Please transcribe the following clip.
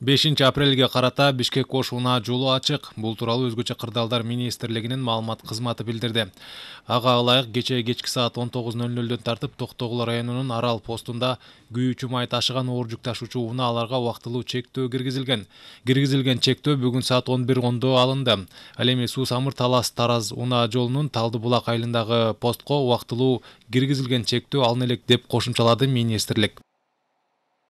бешинчи апрелге карата бишкек ош унаа жолу ачык бул тууралуу өзгөчө кырдаалдар министрлигинин маалымат кызматы билдирди ага ылайык кечээ кечки саат он тогуз нөль нөлдөн тартып токтогул районунун арал постунда күйүүчү май ташыган оор жүк ташуучу унааларга убактылуу чектөө киргизилген киргизилген чектөө бүгүн саат он бир ондо алынды ал эми суу самыр талас тараз унаа жолунун талды булак айылындагы постко убактылуу киргизилген чектөө алына элек деп кошумчалады министрлик